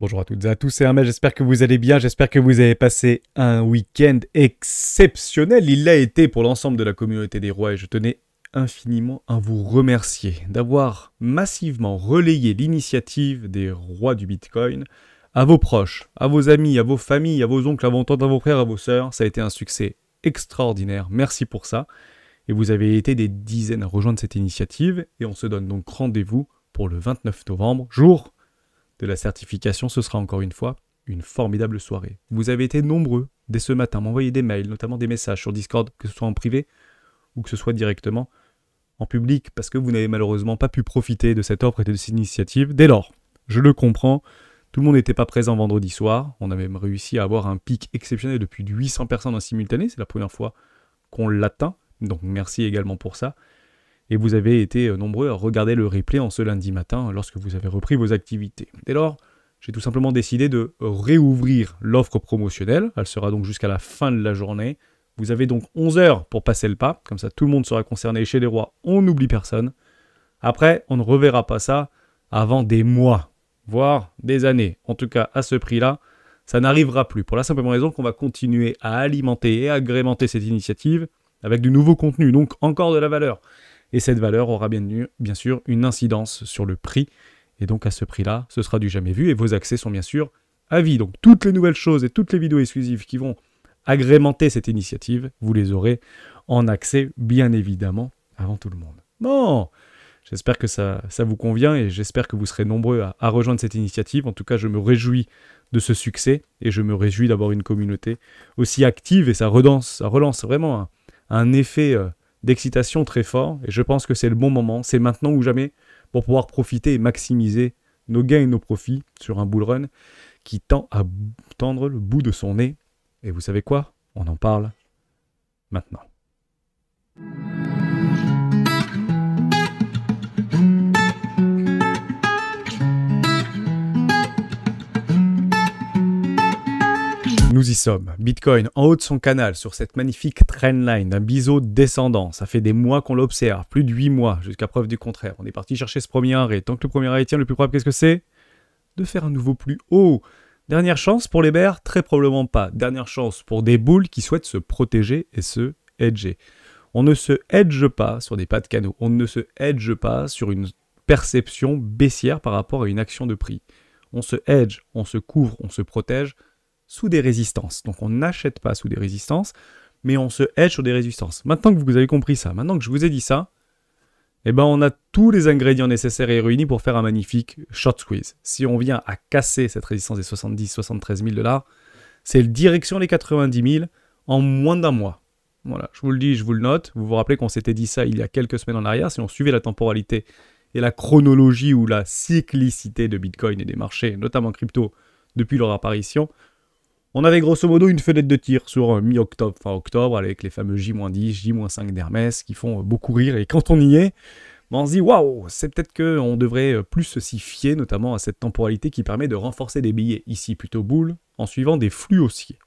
Bonjour à toutes et à tous, c'est Hermès, j'espère que vous allez bien, j'espère que vous avez passé un week-end exceptionnel. Il l'a été pour l'ensemble de la communauté des rois et je tenais infiniment à vous remercier d'avoir massivement relayé l'initiative des rois du Bitcoin à vos proches, à vos amis, à vos familles, à vos oncles, à vos tantes, à vos frères, à vos sœurs. Ça a été un succès extraordinaire, merci pour ça. Et vous avez été des dizaines à rejoindre cette initiative et on se donne donc rendez-vous pour le 29 novembre, jour de la certification, ce sera encore une fois une formidable soirée. Vous avez été nombreux dès ce matin, m'envoyer des mails, notamment des messages sur Discord, que ce soit en privé ou que ce soit directement en public, parce que vous n'avez malheureusement pas pu profiter de cette offre et de cette initiative. Dès lors, je le comprends, tout le monde n'était pas présent vendredi soir, on a même réussi à avoir un pic exceptionnel de plus de 800 personnes en simultané, c'est la première fois qu'on l'atteint, donc merci également pour ça et vous avez été euh, nombreux à regarder le replay en ce lundi matin euh, lorsque vous avez repris vos activités. Dès lors, j'ai tout simplement décidé de réouvrir l'offre promotionnelle. Elle sera donc jusqu'à la fin de la journée. Vous avez donc 11 heures pour passer le pas, comme ça tout le monde sera concerné chez les rois, on n'oublie personne. Après, on ne reverra pas ça avant des mois, voire des années. En tout cas, à ce prix-là, ça n'arrivera plus. Pour la simple raison qu'on va continuer à alimenter et agrémenter cette initiative avec du nouveau contenu, donc encore de la valeur. Et cette valeur aura bien, sûr une incidence sur le prix. Et donc à ce prix-là, ce sera du jamais vu. Et vos accès sont bien sûr à vie. Donc toutes les nouvelles choses et toutes les vidéos exclusives qui vont agrémenter cette initiative, vous les aurez en accès, bien évidemment, avant tout le monde. Bon, j'espère que ça, vous convient et j'espère que vous serez nombreux à, rejoindre cette initiative. En tout cas, je me réjouis de ce succès et je me réjouis d'avoir une communauté aussi active et ça relance, ça relance vraiment un, effet euh, d'excitation très fort, et je pense que c'est le bon moment, c'est maintenant ou jamais, pour pouvoir profiter et maximiser nos gains et nos profits sur un bull run qui tend à tendre le bout de son nez. Et vous savez quoi On en parle maintenant. nous y sommes. Bitcoin en haut de son canal sur cette magnifique trendline d'un biseau descendant. Ça fait des mois qu'on l'observe, plus de 8 mois, jusqu'à preuve du contraire. On est parti chercher ce premier arrêt. Tant que le premier arrêt tient, le plus probable, qu'est-ce que c'est De faire un nouveau plus haut. Dernière chance pour les bears Très probablement pas. Dernière chance pour des boules qui souhaitent se protéger et se hedger. On ne se hedge pas sur des pas de canaux. On ne se hedge pas sur une perception baissière par rapport à une action de prix. On se hedge, on se couvre, on se protège sous des résistances. Donc on n'achète pas sous des résistances, mais on se hedge sur des résistances. Maintenant que vous avez compris ça, maintenant que je vous ai dit ça, eh ben on a tous les ingrédients nécessaires et réunis pour faire un magnifique short squeeze. Si on vient à casser cette résistance des 70-73 000 dollars, c'est direction les 90 000 en moins d'un mois. Voilà, je vous le dis, je vous le note. Vous vous rappelez qu'on s'était dit ça il y a quelques semaines en arrière. Si on suivait la temporalité et la chronologie ou la cyclicité de Bitcoin et des marchés, notamment crypto, depuis leur apparition, on avait grosso modo une fenêtre de tir sur euh, mi-octobre, fin octobre, avec les fameux J-10, J-5 d'Hermès qui font euh, beaucoup rire. Et quand on y est, ben, on se dit waouh, c'est peut-être qu'on devrait euh, plus s'y fier, notamment à cette temporalité qui permet de renforcer des billets, ici plutôt boules, en suivant des flux haussiers.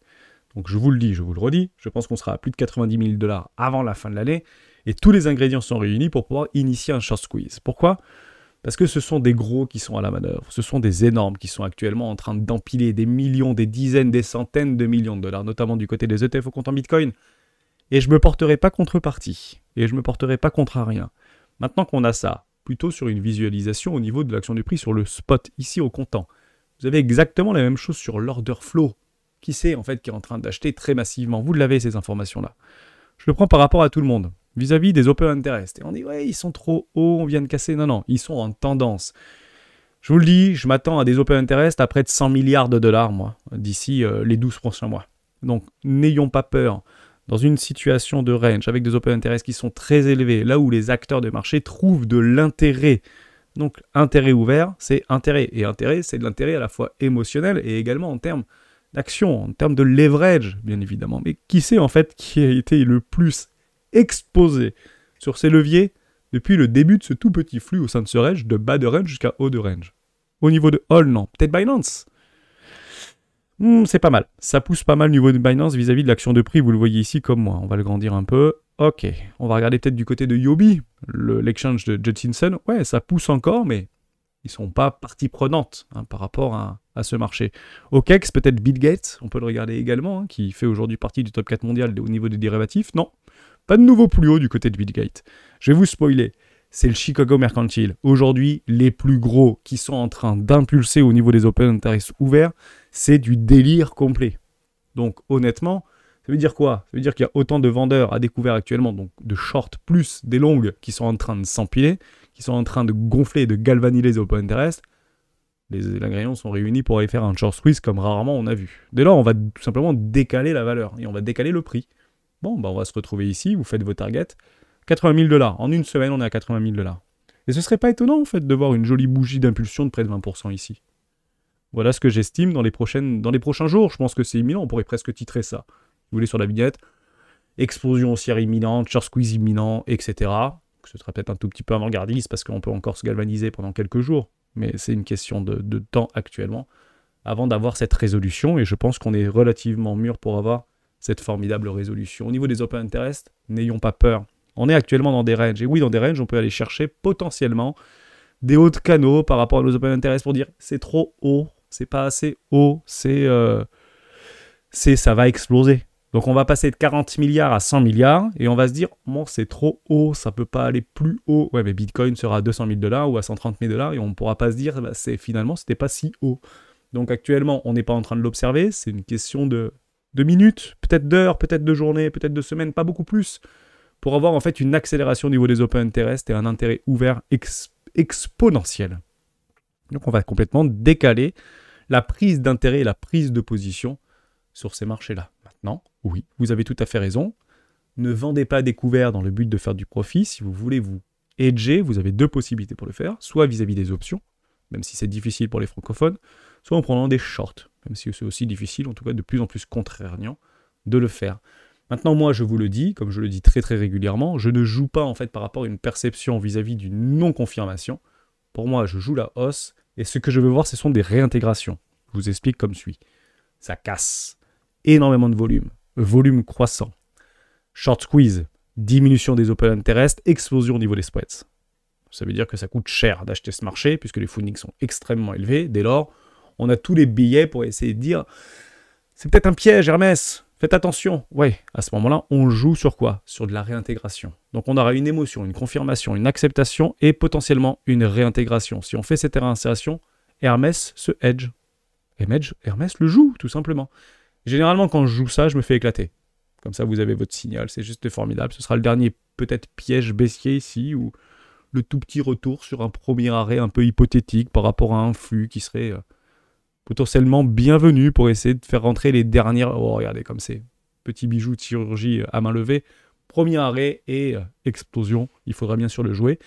Donc je vous le dis, je vous le redis, je pense qu'on sera à plus de 90 000 dollars avant la fin de l'année, et tous les ingrédients sont réunis pour pouvoir initier un short squeeze. Pourquoi parce que ce sont des gros qui sont à la manœuvre, ce sont des énormes qui sont actuellement en train d'empiler des millions, des dizaines, des centaines de millions de dollars, notamment du côté des ETF au comptant Bitcoin. Et je ne me porterai pas contre et je ne me porterai pas contre rien. Maintenant qu'on a ça, plutôt sur une visualisation au niveau de l'action du prix sur le spot, ici au comptant. Vous avez exactement la même chose sur l'order flow. Qui c'est en fait qui est en train d'acheter très massivement Vous l'avez ces informations-là. Je le prends par rapport à tout le monde vis-à-vis des open interest. Et on dit, ouais, ils sont trop hauts, on vient de casser. Non, non, ils sont en tendance. Je vous le dis, je m'attends à des open interest à près de 100 milliards de dollars, moi, d'ici euh, les 12 prochains mois. Donc, n'ayons pas peur. Dans une situation de range, avec des open interest qui sont très élevés, là où les acteurs de marché trouvent de l'intérêt. Donc, intérêt ouvert, c'est intérêt. Et intérêt, c'est de l'intérêt à la fois émotionnel et également en termes d'action, en termes de leverage, bien évidemment. Mais qui sait en fait qui a été le plus exposé sur ces leviers depuis le début de ce tout petit flux au sein de ce range, de bas de range jusqu'à haut de range. Au niveau de Hall, non. Peut-être Binance hmm, C'est pas mal. Ça pousse pas mal au niveau de Binance vis-à-vis de l'action de prix, vous le voyez ici comme moi. On va le grandir un peu. Ok, on va regarder peut-être du côté de Yobi, l'exchange de Judson. Ouais, ça pousse encore, mais ils ne sont pas partie prenante hein, par rapport à, ce marché. c'est peut-être BitGate, on peut le regarder également, hein, qui fait aujourd'hui partie du top 4 mondial au niveau des dérivatifs. Non, pas de nouveau plus haut du côté de Bitgate. Je vais vous spoiler. C'est le Chicago Mercantile. Aujourd'hui, les plus gros qui sont en train d'impulser au niveau des open interest ouverts, c'est du délire complet. Donc honnêtement, ça veut dire quoi Ça veut dire qu'il y a autant de vendeurs à découvert actuellement, donc de shorts plus des longues qui sont en train de s'empiler, qui sont en train de gonfler, de galvaniser les open interest. Les ingrédients sont réunis pour aller faire un short squeeze comme rarement on a vu. Dès lors, on va tout simplement décaler la valeur et on va décaler le prix. Bon, bah, on va se retrouver ici, vous faites vos targets. 80 000 dollars. En une semaine, on est à 80 000 dollars. Et ce serait pas étonnant, en fait, de voir une jolie bougie d'impulsion de près de 20% ici. Voilà ce que j'estime dans, les prochaines, dans les prochains jours. Je pense que c'est imminent, on pourrait presque titrer ça. Vous voulez sur la vignette, explosion haussière imminente, short squeeze imminent, etc. Ce sera peut-être un tout petit peu avant-gardiste parce qu'on peut encore se galvaniser pendant quelques jours, mais c'est une question de, de temps actuellement, avant d'avoir cette résolution, et je pense qu'on est relativement mûr pour avoir cette formidable résolution. Au niveau des open interest, n'ayons pas peur. On est actuellement dans des ranges. Et oui, dans des ranges, on peut aller chercher potentiellement des hauts de canaux par rapport à nos open interest pour dire c'est trop haut, c'est pas assez haut, c'est euh, ça va exploser. Donc on va passer de 40 milliards à 100 milliards et on va se dire bon c'est trop haut, ça peut pas aller plus haut. Ouais mais Bitcoin sera à 200 000 dollars ou à 130 000 dollars et on ne pourra pas se dire bah, c'est finalement c'était pas si haut. Donc actuellement on n'est pas en train de l'observer, c'est une question de de minutes, peut-être d'heures, peut-être de journées, peut-être de semaines, pas beaucoup plus, pour avoir en fait une accélération au niveau des open interest et un intérêt ouvert exponentiel. Donc on va complètement décaler la prise d'intérêt et la prise de position sur ces marchés-là. Maintenant, oui, vous avez tout à fait raison. Ne vendez pas des découvert dans le but de faire du profit. Si vous voulez vous hedger, vous avez deux possibilités pour le faire, soit vis à -vis des options, même si c'est difficile pour les francophones, soit en prenant des shorts, même si c'est aussi difficile, en tout cas de plus en plus contraignant de le faire. Maintenant, moi, je vous le dis, comme je le dis très très régulièrement, je ne joue pas en fait par rapport à une perception vis-à-vis d'une non-confirmation. Pour moi, je joue la hausse et ce que je veux voir, ce sont des réintégrations. Je vous explique comme suit. Ça casse énormément de volume, volume croissant. Short squeeze, diminution des open interest, explosion au niveau des spreads. Ça veut dire que ça coûte cher d'acheter ce marché puisque les funding sont extrêmement élevés. Dès lors, on a tous les billets pour essayer de dire c'est peut-être un piège, Hermès, faites attention. Ouais, à ce moment-là, on joue sur quoi Sur de la réintégration. Donc on aura une émotion, une confirmation, une acceptation et potentiellement une réintégration. Si on fait cette réinsertion, Hermès se hedge. Hermès le joue, tout simplement. Généralement, quand je joue ça, je me fais éclater. Comme ça, vous avez votre signal, c'est juste formidable. Ce sera le dernier peut-être piège baissier ici, ou le tout petit retour sur un premier arrêt un peu hypothétique par rapport à un flux qui serait euh, potentiellement bienvenue pour essayer de faire rentrer les dernières. Oh, regardez comme c'est. Petit bijou de chirurgie à main levée. Premier arrêt et euh, explosion. Il faudra bien sûr le jouer.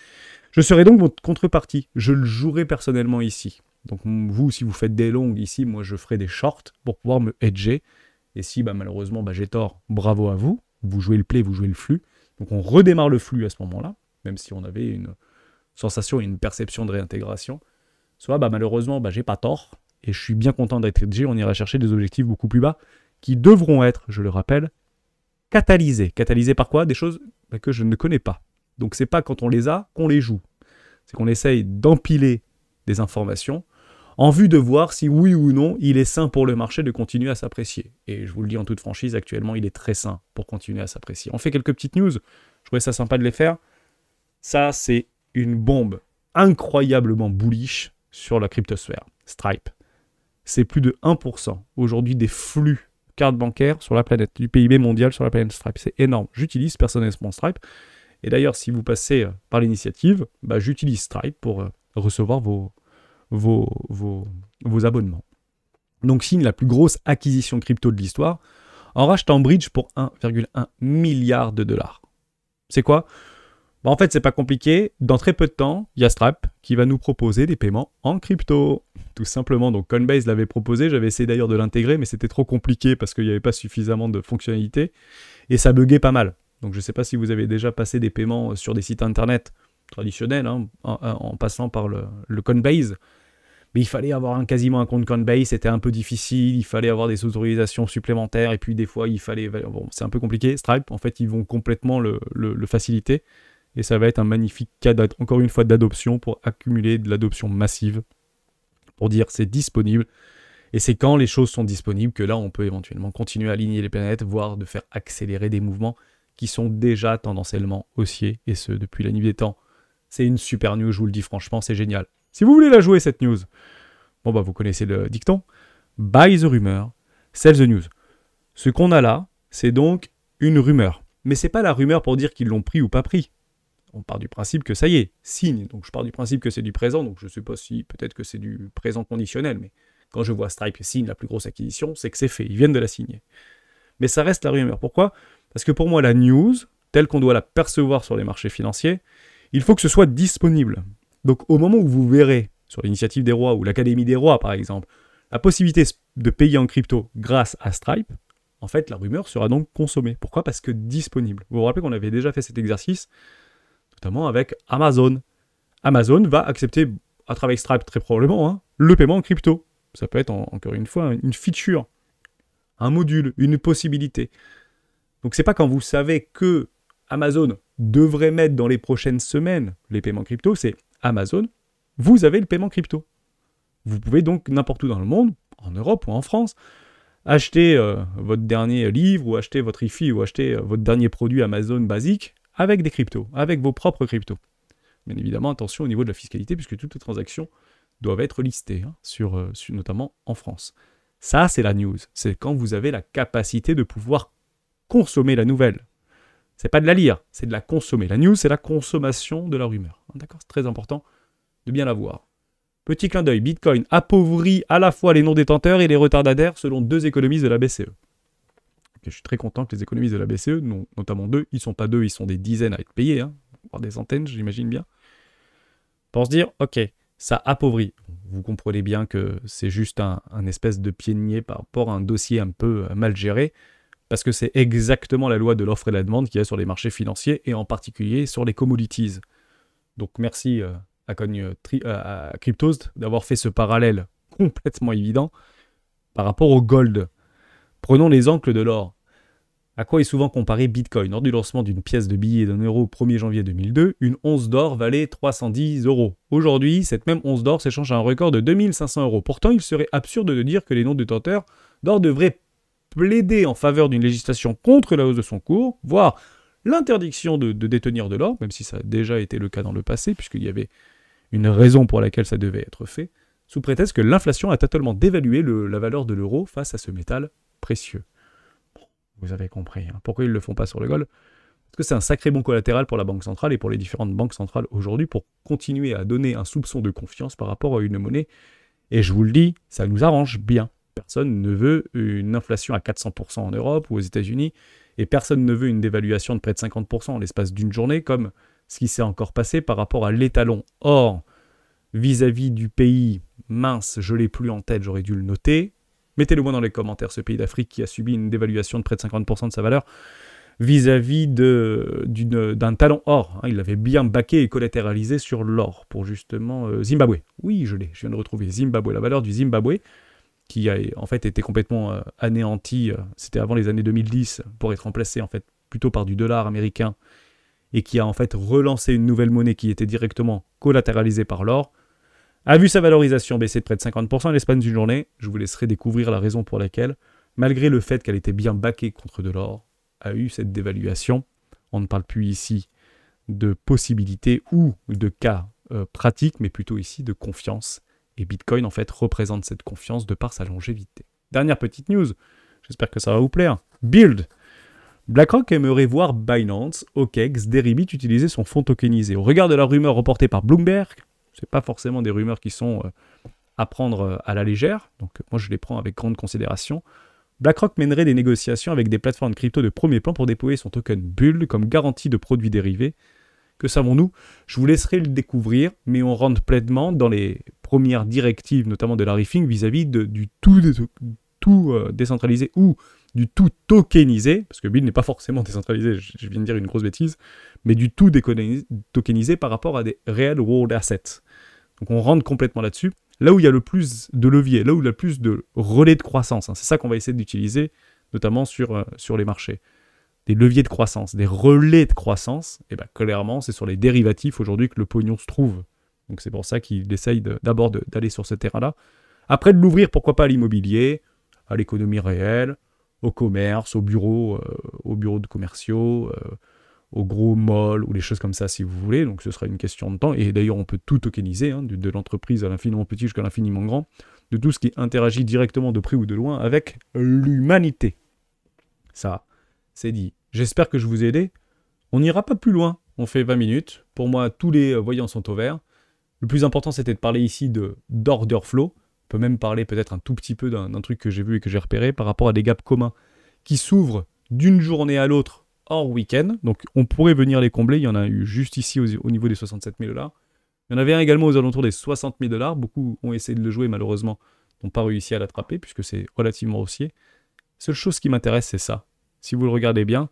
Je serai donc votre contrepartie. Je le jouerai personnellement ici. Donc vous, si vous faites des longues ici, moi je ferai des shorts pour pouvoir me hedger. Et si bah, malheureusement bah, j'ai tort, bravo à vous. Vous jouez le play, vous jouez le flux. Donc on redémarre le flux à ce moment-là, même si on avait une sensation et une perception de réintégration. Soit bah, malheureusement bah, j'ai pas tort, et je suis bien content d'être hedgé, on ira chercher des objectifs beaucoup plus bas qui devront être, je le rappelle, catalysés. Catalysés par quoi Des choses bah, que je ne connais pas. Donc c'est pas quand on les a qu'on les joue. C'est qu'on essaye d'empiler des informations en vue de voir si oui ou non il est sain pour le marché de continuer à s'apprécier. Et je vous le dis en toute franchise, actuellement il est très sain pour continuer à s'apprécier. On fait quelques petites news, je trouvais ça sympa de les faire. Ça c'est une bombe incroyablement bullish sur la cryptosphère. Stripe c'est plus de 1% aujourd'hui des flux cartes bancaires sur la planète, du PIB mondial sur la planète Stripe. C'est énorme. J'utilise personnellement Stripe. Et d'ailleurs, si vous passez euh, par l'initiative, bah, j'utilise Stripe pour euh, recevoir vos, vos, vos, vos abonnements. Donc signe la plus grosse acquisition crypto de l'histoire en rachetant Bridge pour 1,1 milliard de dollars. C'est quoi bah, en fait, c'est pas compliqué. Dans très peu de temps, il y a Stripe qui va nous proposer des paiements en crypto. Tout simplement. Donc Coinbase l'avait proposé. J'avais essayé d'ailleurs de l'intégrer, mais c'était trop compliqué parce qu'il n'y avait pas suffisamment de fonctionnalités. Et ça buguait pas mal. Donc je ne sais pas si vous avez déjà passé des paiements euh, sur des sites internet traditionnels, hein, en, passant par le, Coinbase mais il fallait avoir quasiment un compte Coinbase, c'était un peu difficile, il fallait avoir des autorisations supplémentaires, et puis des fois, il fallait... Bon, c'est un peu compliqué, Stripe, en fait, ils vont complètement le faciliter, et ça va être un magnifique cas, encore une fois, d'adoption pour accumuler de l'adoption massive, pour dire c'est disponible. Et c'est quand les choses sont disponibles que là, on peut éventuellement continuer à aligner les planètes, voire de faire accélérer des mouvements qui sont déjà tendanciellement haussiers, et ce, depuis la nuit des temps. C'est une super news, je vous le dis franchement, c'est génial. Si vous voulez la jouer, cette news, bon bah vous connaissez le dicton, buy the rumor, sell the news. Ce qu'on a là, c'est donc une rumeur. Mais c'est pas la rumeur pour dire qu'ils l'ont pris ou pas pris on part du principe que ça y est, signe. Donc je pars du principe que c'est du présent, donc je ne sais pas si peut-être que c'est du présent conditionnel, mais quand je vois Stripe signe la plus grosse acquisition, c'est que c'est fait, ils viennent de la signer. Mais ça reste la rumeur. Pourquoi Parce que pour moi, la news, telle qu'on doit la percevoir sur les marchés financiers, il faut que ce soit disponible. Donc au moment où vous verrez, sur l'initiative des rois ou l'Académie des rois par exemple, la possibilité de payer en crypto grâce à Stripe, en fait, la rumeur sera donc consommée. Pourquoi Parce que disponible. Vous vous rappelez qu'on avait déjà fait cet exercice notamment avec Amazon. Amazon va accepter, à travers Stripe très probablement, hein, le paiement en crypto. Ça peut être, encore une fois, une feature, un module, une possibilité. Donc c'est pas quand vous savez que Amazon devrait mettre dans les prochaines semaines les paiements crypto, c'est Amazon, vous avez le paiement crypto. Vous pouvez donc n'importe où dans le monde, en Europe ou en France, acheter euh, votre dernier livre ou acheter votre IFI ou acheter euh, votre dernier produit Amazon basique avec des cryptos, avec vos propres cryptos. Bien évidemment, attention au niveau de la fiscalité, puisque toutes les transactions doivent être listées, hein, euh, notamment en France. Ça, c'est la news. C'est quand vous avez la capacité de pouvoir consommer la nouvelle. C'est pas de la lire, c'est de la consommer. La news, c'est la consommation de la rumeur. Hein, d'accord C'est très important de bien la voir. Petit clin d'œil, Bitcoin appauvrit à la fois les non-détenteurs et les retardadaires, selon deux économistes de la BCE je suis très content que les économistes de la BCE, notamment deux, ils ne sont pas deux, ils sont des dizaines à être payés, hein, voire des centaines, j'imagine bien, pour se dire, ok, ça appauvrit. Vous comprenez bien que c'est juste un, espèce de pied de par rapport à un dossier un peu euh, mal géré, parce que c'est exactement la loi de l'offre et la demande qu'il y a sur les marchés financiers, et en particulier sur les commodities. Donc merci euh, à, Cogne, euh, à Cryptost d'avoir fait ce parallèle complètement évident par rapport au gold. Prenons les ancles de l'or à quoi est souvent comparé Bitcoin Lors du lancement d'une pièce de billet d'un euro au 1er janvier 2002, une once d'or valait 310 euros. Aujourd'hui, cette même once d'or s'échange à un record de 2500 euros. Pourtant, il serait absurde de dire que les noms de tenteurs d'or devraient plaider en faveur d'une législation contre la hausse de son cours, voire l'interdiction de, détenir de l'or, même si ça a déjà été le cas dans le passé, puisqu'il y avait une raison pour laquelle ça devait être fait, sous prétexte que l'inflation a totalement dévalué la valeur de l'euro face à ce métal précieux. Vous avez compris. Hein. Pourquoi ils ne le font pas sur le gold Parce que c'est un sacré bon collatéral pour la Banque centrale et pour les différentes banques centrales aujourd'hui pour continuer à donner un soupçon de confiance par rapport à une monnaie. Et je vous le dis, ça nous arrange bien. Personne ne veut une inflation à 400% en Europe ou aux États-Unis, et personne ne veut une dévaluation de près de 50% en l'espace d'une journée, comme ce qui s'est encore passé par rapport à l'étalon. Or, vis-à-vis du pays, mince, je l'ai plus en tête, j'aurais dû le noter, Mettez-le moi dans les commentaires, ce pays d'Afrique qui a subi une dévaluation de près de 50% de sa valeur vis-à-vis d'un talon or. Hein. il l'avait bien baqué et collatéralisé sur l'or pour justement euh, Zimbabwe. Oui, je l'ai, je viens de retrouver Zimbabwe, la valeur du Zimbabwe qui a en fait été complètement anéanti euh, anéantie, euh, c'était avant les années 2010, pour être remplacé en fait plutôt par du dollar américain et qui a en fait relancé une nouvelle monnaie qui était directement collatéralisée par l'or a vu sa valorisation baisser de près de 50% à l'espace d'une journée. Je vous laisserai découvrir la raison pour laquelle, malgré le fait qu'elle était bien baquée contre de l'or, a eu cette dévaluation. On ne parle plus ici de possibilités ou de cas euh, pratiques, mais plutôt ici de confiance. Et Bitcoin, en fait, représente cette confiance de par sa longévité. Dernière petite news, j'espère que ça va vous plaire. Build BlackRock aimerait voir Binance, OKEx, Deribit utiliser son fonds tokenisé. Au regard de la rumeur reportée par Bloomberg, c'est pas forcément des rumeurs qui sont euh, à prendre euh, à la légère, donc euh, moi je les prends avec grande considération. BlackRock mènerait des négociations avec des plateformes crypto de premier plan pour déployer son token Bull comme garantie de produits dérivés. Que savons-nous Je vous laisserai le découvrir, mais on rentre pleinement dans les premières directives, notamment de la Riffing, vis-à-vis du tout, tout décentralisé ou du tout tokenisé, parce que Bull n'est pas forcément décentralisé, je, viens de dire une grosse bêtise, mais du tout tokenisé par rapport à des real world assets. Donc on rentre complètement là-dessus. Là où il y a le plus de leviers, là où il y a le plus de relais de croissance, hein, c'est ça qu'on va essayer d'utiliser, notamment sur, euh, sur les marchés. Des leviers de croissance, des relais de croissance, et eh bien clairement, c'est sur les dérivatifs aujourd'hui que le pognon se trouve. Donc c'est pour ça qu'il essaye d'abord d'aller sur ce terrain-là. Après de l'ouvrir, pourquoi pas à l'immobilier, à l'économie réelle, au commerce, au bureau, euh, aux bureaux de commerciaux, euh, gros molle ou les choses comme ça si vous voulez. Donc ce sera une question de temps. Et d'ailleurs, on peut tout tokeniser, hein, de, l'entreprise à l'infiniment petit jusqu'à l'infiniment grand, de tout ce qui interagit directement de près ou de loin avec l'humanité. Ça, c'est dit. J'espère que je vous ai aidé. On n'ira pas plus loin. On fait 20 minutes. Pour moi, tous les euh, voyants sont au vert. Le plus important, c'était de parler ici de d'order flow. On peut même parler peut-être un tout petit peu d'un truc que j'ai vu et que j'ai repéré par rapport à des gaps communs qui s'ouvrent d'une journée à l'autre hors week-end. Donc on pourrait venir les combler. Il y en a eu juste ici au, niveau des 67 000 dollars. Il y en avait un également aux alentours des 60 000 dollars. Beaucoup ont essayé de le jouer, malheureusement, n'ont pas réussi à l'attraper puisque c'est relativement haussier. Seule chose qui m'intéresse, c'est ça. Si vous le regardez bien,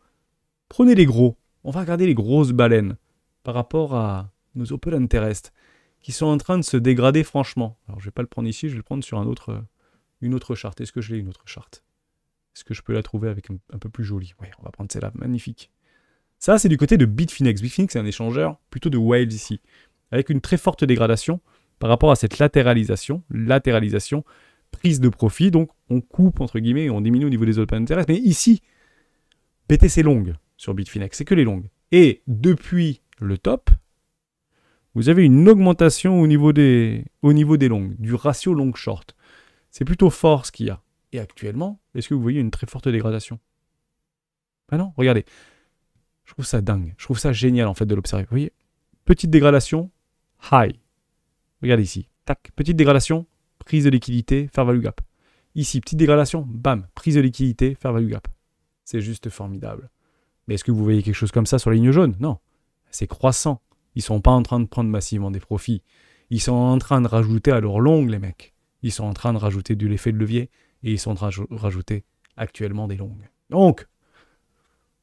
prenez les gros. On va regarder les grosses baleines par rapport à nos open interest qui sont en train de se dégrader franchement. Alors je vais pas le prendre ici, je vais le prendre sur un autre, une autre charte. Est-ce que je l'ai une autre charte est-ce que je peux la trouver avec un, peu plus jolie Oui, on va prendre celle-là, magnifique. Ça, c'est du côté de Bitfinex. Bitfinex, c'est un échangeur plutôt de Wales ici, avec une très forte dégradation par rapport à cette latéralisation, latéralisation, prise de profit. Donc, on coupe, entre guillemets, on diminue au niveau des open interest. Mais ici, BTC longue sur Bitfinex, c'est que les longues. Et depuis le top, vous avez une augmentation au niveau des, au niveau des longues, du ratio long-short. C'est plutôt fort ce qu'il y a. Et actuellement, est-ce que vous voyez une très forte dégradation Ben non, regardez. Je trouve ça dingue. Je trouve ça génial en fait de l'observer. Vous voyez Petite dégradation, high. Regardez ici. Tac. Petite dégradation, prise de liquidité, faire value gap. Ici, petite dégradation, bam, prise de liquidité, faire value gap. C'est juste formidable. Mais est-ce que vous voyez quelque chose comme ça sur la ligne jaune Non. C'est croissant. Ils ne sont pas en train de prendre massivement des profits. Ils sont en train de rajouter à leur longue, les mecs. Ils sont en train de rajouter de l'effet de levier et ils sont rajoutés actuellement des longues. Donc,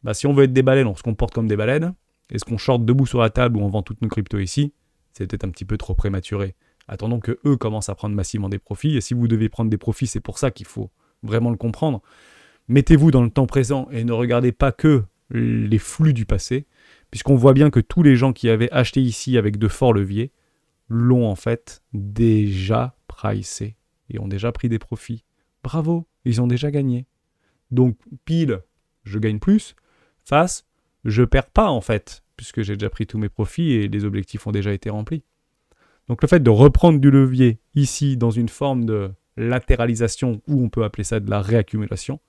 bah, si on veut être des baleines, on se comporte comme des baleines. Est-ce qu'on short debout sur la table ou on vend toutes nos cryptos ici C'est peut-être un petit peu trop prématuré. Attendons que eux commencent à prendre massivement des profits. Et si vous devez prendre des profits, c'est pour ça qu'il faut vraiment le comprendre. Mettez-vous dans le temps présent et ne regardez pas que les flux du passé, puisqu'on voit bien que tous les gens qui avaient acheté ici avec de forts leviers l'ont en fait déjà pricé et ont déjà pris des profits bravo, ils ont déjà gagné. Donc pile, je gagne plus, face, je perds pas en fait, puisque j'ai déjà pris tous mes profits et les objectifs ont déjà été remplis. Donc le fait de reprendre du levier ici dans une forme de latéralisation, ou on peut appeler ça de la réaccumulation,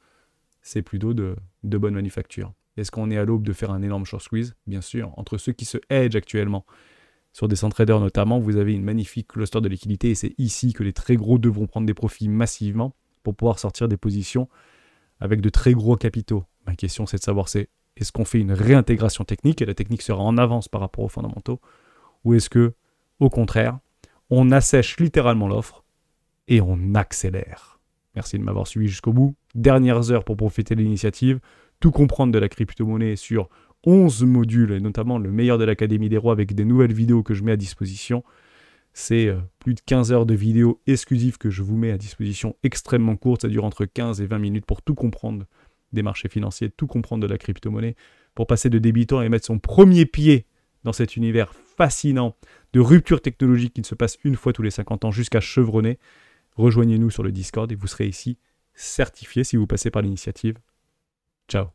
c'est plutôt de, bonne manufacture. Est-ce qu'on est à l'aube de faire un énorme short squeeze Bien sûr. Entre ceux qui se hedge actuellement, sur des centres traders notamment, vous avez une magnifique cluster de liquidité et c'est ici que les très gros devront prendre des profits massivement pour pouvoir sortir des positions avec de très gros capitaux. Ma question, c'est de savoir c'est est-ce qu'on fait une réintégration technique et la technique sera en avance par rapport aux fondamentaux ou est-ce que au contraire, on assèche littéralement l'offre et on accélère. Merci de m'avoir suivi jusqu'au bout. Dernières heures pour profiter de l'initiative, tout comprendre de la crypto-monnaie sur 11 modules et notamment le meilleur de l'Académie des Rois avec des nouvelles vidéos que je mets à disposition. C'est euh, plus de 15 heures de vidéos exclusives que je vous mets à disposition, extrêmement courtes. Ça dure entre 15 et 20 minutes pour tout comprendre des marchés financiers, tout comprendre de la crypto-monnaie, pour passer de débutant et mettre son premier pied dans cet univers fascinant de rupture technologique qui ne se passe une fois tous les 50 ans jusqu'à chevronner. Rejoignez-nous sur le Discord et vous serez ici certifié si vous passez par l'initiative. Ciao